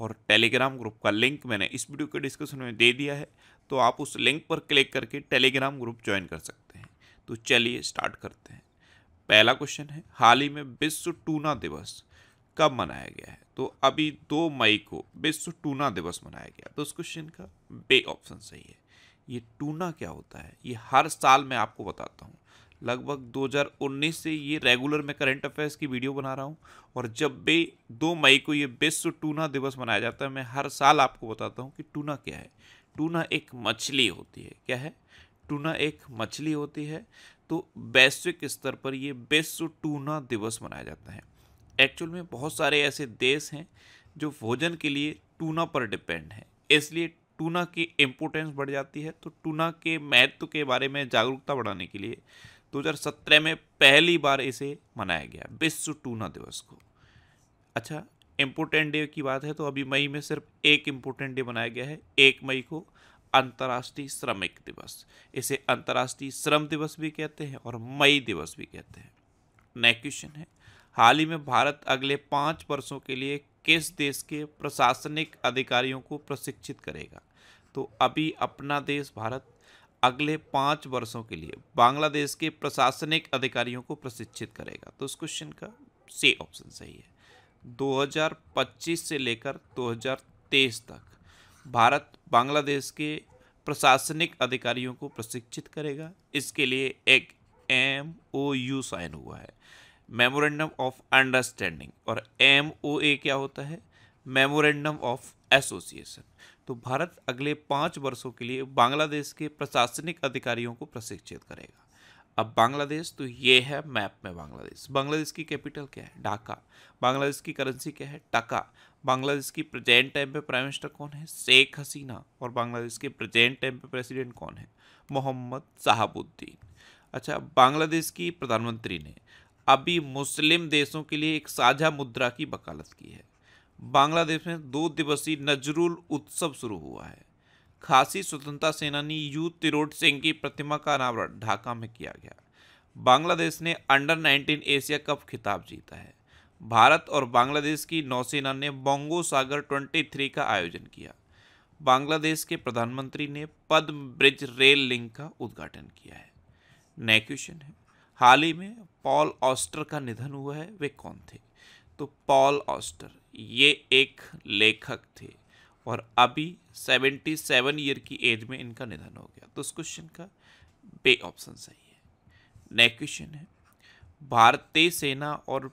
और Telegram group का link मैंने इस वीडियो के डिस्क्रिप्शन में दे दिया है तो आप उस लिंक पर क्लिक करके टेलीग्राम ग्रुप ज्वाइन कर सकते हैं तो चलिए स्टार्ट करते हैं पहला क्वेश्चन है हाल ही में विश्व टूना दिवस कब मनाया गया है तो अभी दो मई को विश्व टूना दिवस मनाया गया तो उस क्वेश्चन का बे ऑप्शन सही है ये टूना क्या होता है ये हर साल मैं आपको बताता हूँ लगभग 2019 से ये रेगुलर मैं करंट अफेयर्स की वीडियो बना रहा हूँ और जब भी दो मई को ये विश्व टूना दिवस मनाया जाता है मैं हर साल आपको बताता हूँ कि टूना क्या है टूना एक मछली होती है क्या है टूना एक मछली होती है तो वैश्विक स्तर पर ये विश्व टूना दिवस मनाया जाता है एक्चुअल में बहुत सारे ऐसे देश हैं जो भोजन के लिए टूना पर डिपेंड है इसलिए टूना की इम्पोर्टेंस बढ़ जाती है तो टूना के महत्व के बारे में जागरूकता बढ़ाने के लिए 2017 में पहली बार इसे मनाया गया विश्व टूना दिवस को अच्छा इम्पोर्टेंट डे की बात है तो अभी मई में सिर्फ एक इम्पोर्टेंट डे मनाया गया है एक मई को अंतर्राष्ट्रीय श्रमिक दिवस इसे अंतर्राष्ट्रीय श्रम दिवस भी कहते हैं और मई दिवस भी कहते हैं नेक्स्ट क्वेश्चन है हाल ही में भारत अगले पाँच वर्षों के लिए किस देश के प्रशासनिक अधिकारियों को प्रशिक्षित करेगा तो अभी अपना देश भारत अगले पाँच वर्षों के लिए बांग्लादेश के प्रशासनिक अधिकारियों को प्रशिक्षित करेगा तो इस क्वेश्चन का सी ऑप्शन सही है 2025 से लेकर 2023 तक भारत बांग्लादेश के प्रशासनिक अधिकारियों को प्रशिक्षित करेगा इसके लिए एक एम ओ यू साइन हुआ है मेमोरेंडम ऑफ अंडरस्टैंडिंग और एम ओ ए क्या होता है मेमोरेंडम ऑफ एसोसिएशन तो भारत अगले पाँच वर्षों के लिए बांग्लादेश के प्रशासनिक अधिकारियों को प्रशिक्षित करेगा अब बांग्लादेश तो ये है मैप में बांग्लादेश बांग्लादेश की कैपिटल क्या है ढाका बांग्लादेश की करेंसी क्या है टका बांग्लादेश की प्रेजेंट टाइम पे प्राइम मिनिस्टर कौन है शेख हसीना और बांग्लादेश के प्रेजेंट टाइम पे प्रेसिडेंट कौन है मोहम्मद साहबुद्दीन अच्छा बांग्लादेश की प्रधानमंत्री ने अभी मुस्लिम देशों के लिए एक साझा मुद्रा की वकालत की है बांग्लादेश में दो दिवसीय नजरुल उत्सव शुरू हुआ है खासी स्वतंत्रता सेनानी यू तिरोट सिंह की प्रतिमा का अनावरण ढाका में किया गया बांग्लादेश ने अंडर 19 एशिया कप खिताब जीता है भारत और बांग्लादेश की नौसेना ने बोंगो सागर 23 का आयोजन किया बांग्लादेश के प्रधानमंत्री ने पद्म ब्रिज रेल लिंक का उद्घाटन किया है नए क्वेश्चन है हाल ही में पॉल ऑस्टर का निधन हुआ है वे कौन थे तो पॉल ऑस्टर ये एक लेखक थे और अभी 77 ईयर की एज में इनका निधन हो गया तो उस क्वेश्चन का बे ऑप्शन सही है नेक्स्ट क्वेश्चन है भारतीय सेना और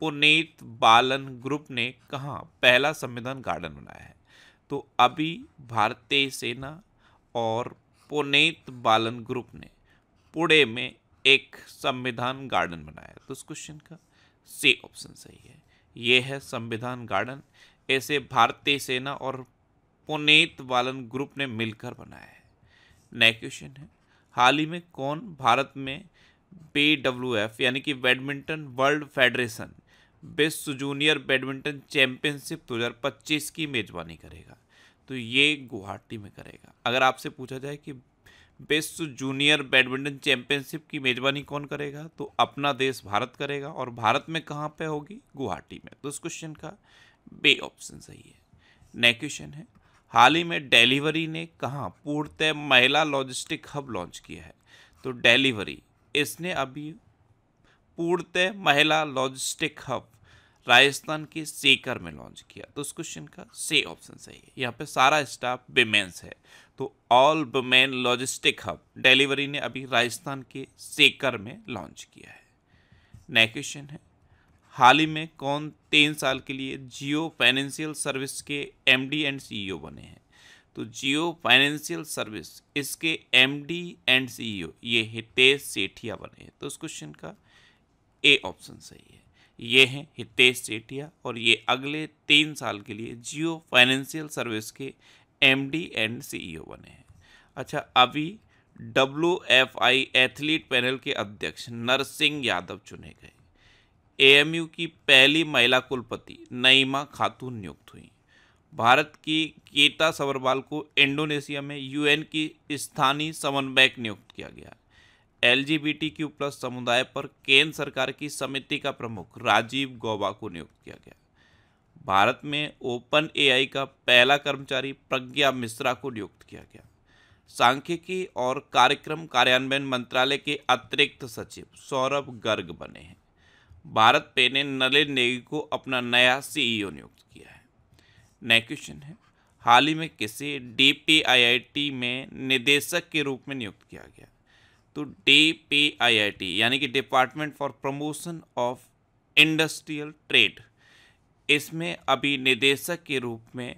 पुनीत बालन ग्रुप ने कहा पहला संविधान गार्डन बनाया है तो अभी भारतीय सेना और पुनीत बालन ग्रुप ने पुणे में एक संविधान गार्डन बनाया तो उस क्वेश्चन का सी ऑप्शन सही है ये है संविधान गार्डन ऐसे भारतीय सेना और पुनेत वालन ग्रुप ने मिलकर बनाया है नया क्वेश्चन है हाल ही में कौन भारत में बी डब्ल्यू एफ यानी कि badminton world federation best junior badminton championship 2025 की मेज़बानी करेगा तो ये गुवाहाटी में करेगा अगर आपसे पूछा जाए कि विश्व जूनियर बैडमिंटन चैंपियनशिप की मेज़बानी कौन करेगा तो अपना देश भारत करेगा और भारत में कहाँ पे होगी गुवाहाटी में तो इस क्वेश्चन का बे ऑप्शन सही है नेक्स्ट क्वेश्चन है हाल ही में डेलीवरी ने कहाँ पूर्णतः महिला लॉजिस्टिक हब लॉन्च किया है तो डेलीवरी इसने अभी पूर्णतः महिला लॉजिस्टिक हब राजस्थान के सेकर में लॉन्च किया तो उस क्वेश्चन का से ऑप्शन सही है यहाँ पे सारा स्टाफ विमेंस है तो all women logistic hub delivery ने अभी राजस्थान के सेकर में लॉन्च किया है नेक्स्ट क्वेश्चन है हाल ही में कौन तीन साल के लिए जियो फाइनेंशियल सर्विस के एमडी एंड सीईओ बने हैं तो जियो फाइनेंशियल सर्विस इसके एमडी एंड सीईओ ये हितेश सेठिया बने हैं तो उस क्वेश्चन का ए ऑप्शन सही है ये हैं हितेश सेठिया और ये अगले तीन साल के लिए जियो फाइनेंशियल सर्विस के एमडी एंड सीईओ बने हैं अच्छा अभी W F I athlete panel के अध्यक्ष नरसिंह यादव चुने गए यू की पहली महिला कुलपति नईमा खातून नियुक्त हुई भारत की केता सबरवाल को इंडोनेशिया में यूएन की स्थानीय समन्वयक नियुक्त किया गया एल जी प्लस समुदाय पर केंद्र सरकार की समिति का प्रमुख राजीव गौबा को नियुक्त किया गया भारत में ओपन एआई का पहला कर्मचारी प्रज्ञा मिश्रा को नियुक्त किया गया सांख्यिकी और कार्यक्रम कार्यान्वयन मंत्रालय के अतिरिक्त सचिव सौरभ गर्ग बने हैं भारत पे ने नलिन नेगी को अपना नया सीईओ e नियुक्त किया है नया क्वेश्चन है हाल ही में किसे डीपीआईआईटी में निदेशक के रूप में नियुक्त किया गया तो डीपीआईआईटी यानी कि department for promotion of industrial trade इसमें अभी निदेशक के रूप में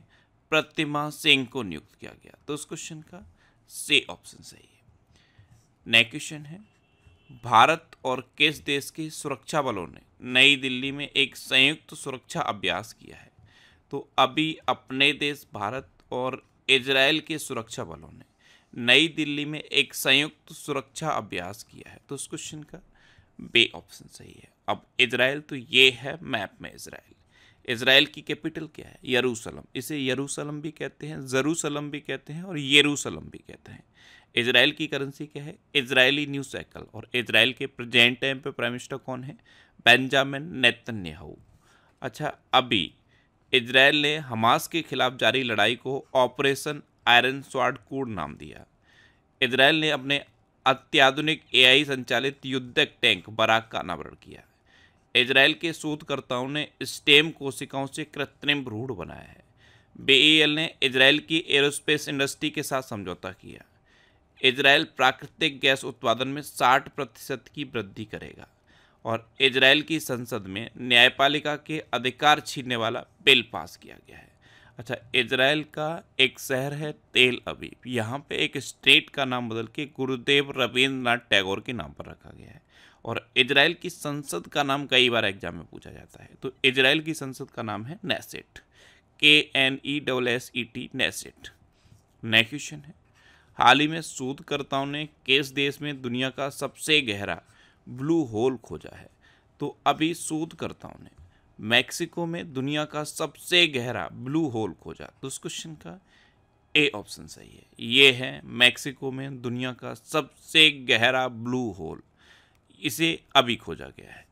प्रतिमा सिंह को नियुक्त किया गया तो उस क्वेश्चन का से ऑप्शन सही है नेक्स्ट क्वेश्चन है भारत और किस देश के सुरक्षा बलों ने नई दिल्ली में एक संयुक्त सुरक्षा अभ्यास किया है तो अभी अपने देश भारत और इजराइल के सुरक्षा बलों ने नई दिल्ली में एक संयुक्त सुरक्षा अभ्यास किया है तो उस क्वेश्चन का बे ऑप्शन सही है अब इजराइल तो ये है मैप में इजराइल इसराइल की कैपिटल क्या है यरूशलम इसे यरूशलम भी कहते हैं जरूसलम भी कहते हैं और यरूशलम भी कहते हैं इसराइल की करेंसी क्या है इसराइली न्यू साइकिल और इसराइल के प्रेजेंट टाइम पे प्राइम मिनिस्टर कौन है बेंजामिन नेतन्याहू अच्छा अभी इसराइल ने हमास के खिलाफ जारी लड़ाई को ऑपरेशन आयरन स्वाड कोड नाम दिया इसराइल ने अपने अत्याधुनिक एआई संचालित युद्धक टैंक बराक का अनावरण किया इसराइल के शोधकर्ताओं ने स्टेम कोशिकाओं से कृत्रिम भ्रूण बनाया है बीईएल ने इसराइल की एरोस्पेस इंडस्ट्री के साथ समझौता किया इसराइल प्राकृतिक गैस उत्पादन में 60 प्रतिशत की वृद्धि करेगा और इसराइल की संसद में न्यायपालिका के अधिकार छीनने वाला बिल पास किया गया है अच्छा इसराइल का एक शहर है तेल अबीब यहाँ पे एक स्टेट का नाम बदल के गुरुदेव रविंद्रनाथ टैगोर के नाम पर रखा गया है और इजराइल की संसद का नाम कई बार एग्जाम में पूछा जाता है तो इजराइल की संसद का नाम है नेसेट के N E double S E T Knesset नए क्वेश्चन है हाल ही में शोधकर्ताओं ने किस देश में दुनिया का सबसे गहरा ब्लू होल खोजा है तो अभी शोधकर्ताओं ने मैक्सिको में दुनिया का सबसे गहरा ब्लू होल खोजा तो उस क्वेश्चन का ए ऑप्शन सही है ये है मैक्सिको में दुनिया का सबसे गहरा ब्लू होल इसे अभी खोजा गया है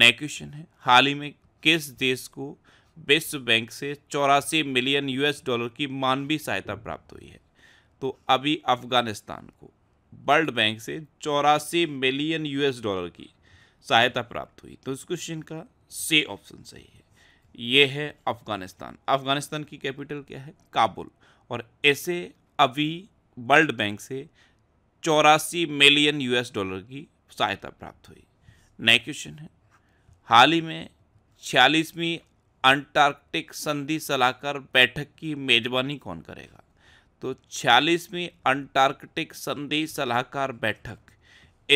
नया क्वेश्चन है हाल ही में किस देश को विश्व बैंक से चौरासी मिलियन यूएस डॉलर की मानवीय सहायता प्राप्त हुई है तो अभी अफगानिस्तान को वर्ल्ड बैंक से चौरासी मिलियन यूएस डॉलर की सहायता प्राप्त हुई तो इस क्वेश्चन का से ऑप्शन सही है ये है अफगानिस्तान अफगानिस्तान की कैपिटल क्या है काबुल और ऐसे अभी वर्ल्ड बैंक से चौरासी मिलियन यूएस डॉलर की सहायता प्राप्त हुई नए क्वेश्चन है हाल ही में छियालीसवीं अंटार्कटिक संधि सलाहकार बैठक की मेजबानी कौन करेगा तो छियालीसवीं अंटार्कटिक संधि सलाहकार बैठक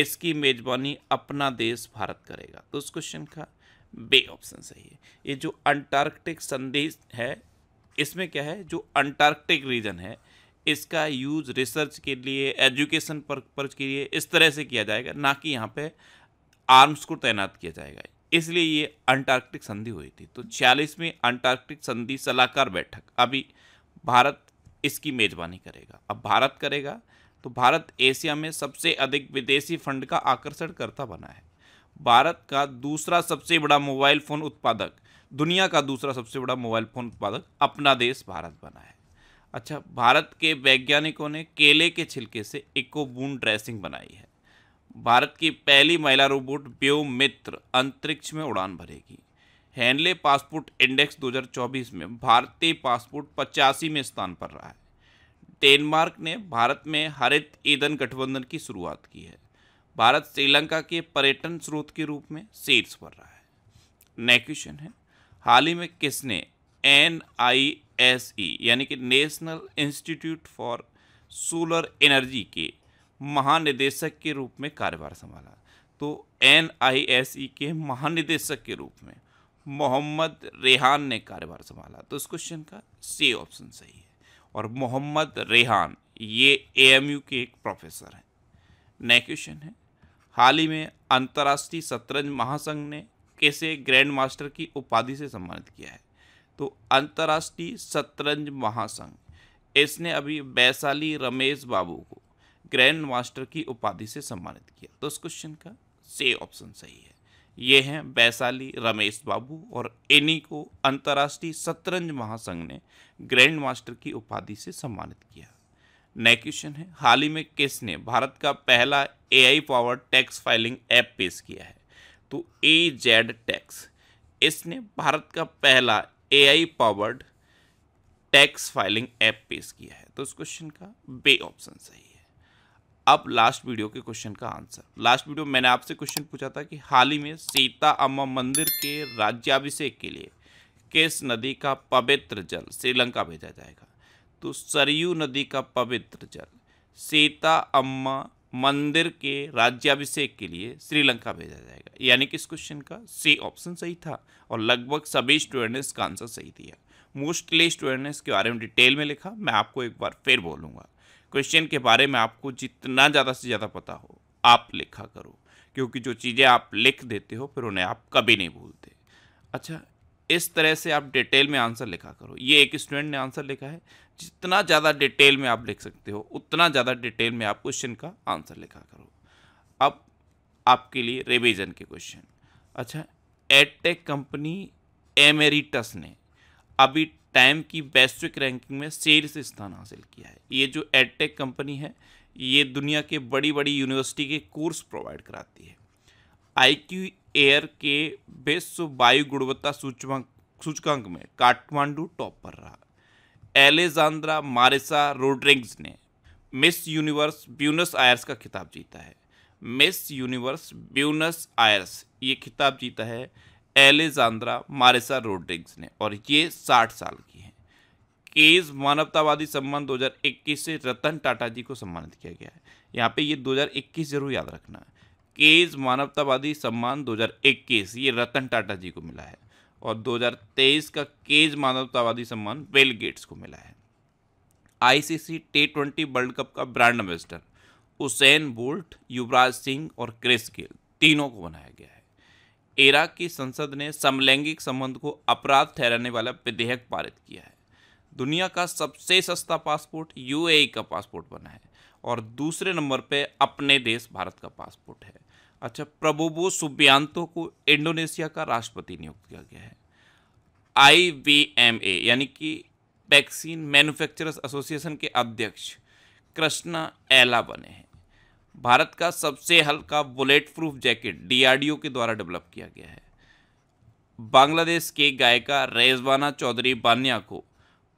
इसकी मेजबानी अपना देश भारत करेगा तो उस क्वेश्चन का बे ऑप्शन सही है ये जो अंटार्कटिक संधि है इसमें क्या है जो अंटार्कटिक रीजन है इसका यूज़ रिसर्च के लिए एजुकेशन पर्पज़ के लिए इस तरह से किया जाएगा ना कि यहाँ पे आर्म्स को तैनात किया जाएगा इसलिए ये अंटार्कटिक संधि हुई थी तो छियालीसवीं अंटार्कटिक संधि सलाहकार बैठक अभी भारत इसकी मेजबानी करेगा अब भारत करेगा तो भारत एशिया में सबसे अधिक विदेशी फंड का आकर्षण करता बना है भारत का दूसरा सबसे बड़ा मोबाइल फ़ोन उत्पादक दुनिया का दूसरा सबसे बड़ा मोबाइल फ़ोन उत्पादक अपना देश भारत बना है अच्छा भारत के वैज्ञानिकों ने केले के छिलके से इकोबून ड्रेसिंग बनाई है भारत की पहली महिला रोबोट ब्यो मित्र अंतरिक्ष में उड़ान भरेगी हैंडले पासपोर्ट इंडेक्स 2024 में भारतीय पासपोर्ट पचासी में स्थान पर रहा है डेनमार्क ने भारत में हरित ईंधन गठबंधन की शुरुआत की है भारत श्रीलंका के पर्यटन स्रोत के रूप में शीर्ष पर रहा है नेक्स्ट क्वेश्चन है हाल ही में किसने एन आई एस ई यानी कि national institute for solar energy के महानिदेशक के रूप में कार्यभार संभाला तो एन आई एस ई के महानिदेशक के रूप में मोहम्मद रेहान ने कार्यभार संभाला तो इस क्वेश्चन का सी ऑप्शन सही है और मोहम्मद रेहान ये यू के एक प्रोफेसर हैं नए क्वेश्चन है हाल ही में अंतर्राष्ट्रीय शतरंज महासंघ ने कैसे ग्रैंड मास्टर की उपाधि से सम्मानित किया है तो अंतर्राष्ट्रीय शतरंज महासंघ इसने अभी वैशाली रमेश बाबू को ग्रैंड मास्टर की उपाधि से सम्मानित किया तो इस क्वेश्चन का से ऑप्शन सही है ये हैं वैशाली रमेश बाबू और इन्हीं को अंतर्राष्ट्रीय शतरंज महासंघ ने ग्रैंड मास्टर की उपाधि से सम्मानित किया नेक्स्ट क्वेश्चन है हाल ही में किसने भारत का पहला A I power tax filing app पेश किया है तो ए जेड टैक्स इसने भारत का पहला A I powered tax filing app पेश किया है तो इस क्वेश्चन का बे ऑप्शन सही है अब लास्ट वीडियो के क्वेश्चन का आंसर लास्ट वीडियो मैंने आपसे क्वेश्चन पूछा था कि हाल ही में सीता अम्मा मंदिर के राज्याभिषेक के लिए केस नदी का पवित्र जल श्रीलंका भेजा जाएगा तो सरयू नदी का पवित्र जल सीता अम्मा मंदिर के राज्याभिषेक के लिए श्रीलंका भेजा जाएगा यानी कि इस क्वेश्चन का सी ऑप्शन सही था और लगभग सभी ने का आंसर सही दिया मोस्टली स्टूडेंट ने इसके बारे में डिटेल में लिखा मैं आपको एक बार फिर बोलूँगा क्वेश्चन के बारे में आपको जितना ज़्यादा से ज़्यादा पता हो आप लिखा करो क्योंकि जो चीज़ें आप लिख देते हो फिर उन्हें आप कभी नहीं भूलते अच्छा इस तरह से आप डिटेल में आंसर लिखा करो ये एक स्टूडेंट ने आंसर लिखा है जितना ज़्यादा डिटेल में आप लिख सकते हो उतना ज़्यादा डिटेल में आप क्वेश्चन का आंसर लिखा करो अब आपके लिए रिवीजन के क्वेश्चन अच्छा एडटेक कंपनी एमेरिटस ने अभी टाइम की वैश्विक रैंकिंग में शीर्ष स्थान हासिल किया है ये जो एडटेक कंपनी है ये दुनिया के बड़ी बड़ी यूनिवर्सिटी के कोर्स प्रोवाइड कराती है आई एयर के विश्व वायु गुणवत्ता सूचकांक सूचकांक में काठमांडू टॉप पर रहा एलेजांद्रा मारिसा रोड्रिंग्स ने मिस यूनिवर्स ब्यूनस आयर्स का खिताब जीता है मिस यूनिवर्स ब्यूनस आयर्स ये खिताब जीता है एलेजांद्रा मारिसा रोड्रिंग्स ने और ये साठ साल की हैं केज मानवतावादी सम्मान 2021 से रतन टाटा जी को सम्मानित किया गया है यहाँ पे ये 2021 जरूर याद रखना है केज मानवतावादी सम्मान 2021 ये रतन टाटा जी को मिला है और 2023 का केज मानवतावादी सम्मान वेल गेट्स को मिला है ICC T twenty world cup का brand ambassador Usain Bolt Yuvraj Singh और क्रिस गेल तीनों को बनाया गया है इराक की संसद ने समलैंगिक संबंध को अपराध ठहराने वाला विधेयक पारित किया है दुनिया का सबसे सस्ता पासपोर्ट यूएई का पासपोर्ट बना है और दूसरे नंबर पे अपने देश भारत का पासपोर्ट है अच्छा प्रबोबो सुबियांतो को इंडोनेशिया का राष्ट्रपति नियुक्त किया गया है आई वी एम ए यानी कि वैक्सीन मैन्युफैक्चरर्स एसोसिएशन के अध्यक्ष कृष्णा एला बने हैं भारत का सबसे हल्का बुलेट प्रूफ जैकेट डी के द्वारा डेवलप किया गया है बांग्लादेश के गायिका रेजवाना चौधरी बानिया को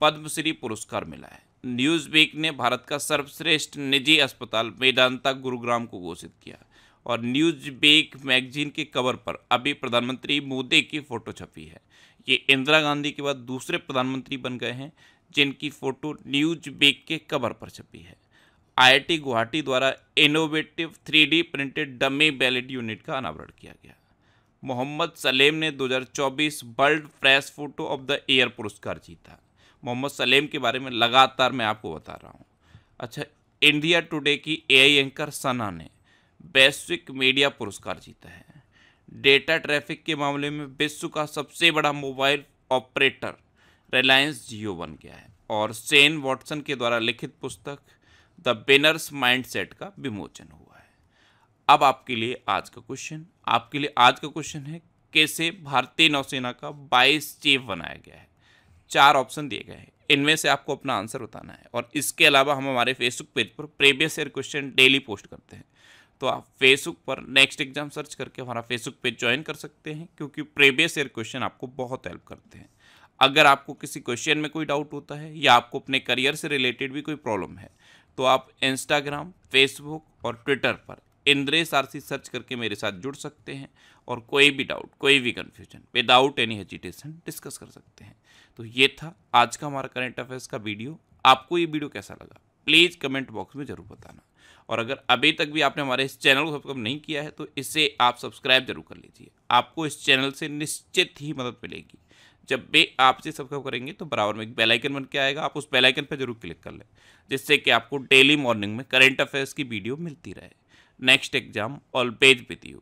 पद्मश्री पुरस्कार मिला है न्यूज़वीक ने भारत का सर्वश्रेष्ठ निजी अस्पताल वेदांता गुरुग्राम को घोषित किया और न्यूज़वीक मैगजीन के कवर पर अभी प्रधानमंत्री मोदी की फ़ोटो छपी है ये इंदिरा गांधी के बाद दूसरे प्रधानमंत्री बन गए हैं जिनकी फ़ोटो न्यूज़वीक के कवर पर छपी है आईआईटी गुवाहाटी द्वारा innovative three printed dummy ballot unit का अनावरण किया गया मोहम्मद सलेम ने 2024 world press photo of the year पुरस्कार जीता मोहम्मद सलेम के बारे में लगातार मैं आपको बता रहा हूँ अच्छा इंडिया टुडे की एआई एंकर सना ने वैश्विक मीडिया पुरस्कार जीता है डेटा ट्रैफिक के मामले में विश्व का सबसे बड़ा मोबाइल ऑपरेटर रिलायंस जियो बन गया है और सेन वॉटसन के द्वारा लिखित पुस्तक द बिनर्स माइंडसेट का विमोचन हुआ है अब आपके लिए आज का क्वेश्चन आपके लिए आज का क्वेश्चन है कैसे भारतीय नौसेना का 22 चीफ बनाया गया है चार ऑप्शन दिए गए हैं इनमें से आपको अपना आंसर बताना है और इसके अलावा हम हमारे फेसबुक पेज पर previous year question daily post करते हैं तो आप फेसबुक पर नेक्स्ट एग्जाम सर्च करके हमारा फेसबुक पेज ज्वाइन कर सकते हैं क्योंकि प्रीवियस ईयर क्वेश्चन आपको बहुत हेल्प करते हैं अगर आपको किसी क्वेश्चन में कोई डाउट होता है या आपको अपने करियर से रिलेटेड भी कोई प्रॉब्लम है तो आप इंस्टाग्राम फेसबुक और ट्विटर पर इंद्रेश आरसी सर्च करके मेरे साथ जुड़ सकते हैं और कोई भी डाउट कोई भी confusion without any hesitation discuss कर सकते हैं तो ये था आज का हमारा करेंट अफेयर्स का वीडियो आपको ये वीडियो कैसा लगा प्लीज़ कमेंट बॉक्स में ज़रूर बताना और अगर अभी तक भी आपने हमारे इस चैनल को सब्सक्राइब नहीं किया है तो इसे आप सब्सक्राइब जरूर कर लीजिए आपको इस चैनल से निश्चित ही मदद मिलेगी जब भी आप इसे सब्सक्राइब करेंगे तो बराबर में एक बेलाइकन बन के आएगा आप उस बेलाइकन पर जरूर क्लिक कर लें जिससे कि आपको डेली मॉर्निंग में करेंट अफेयर्स की वीडियो मिलती रहे next exam all page with you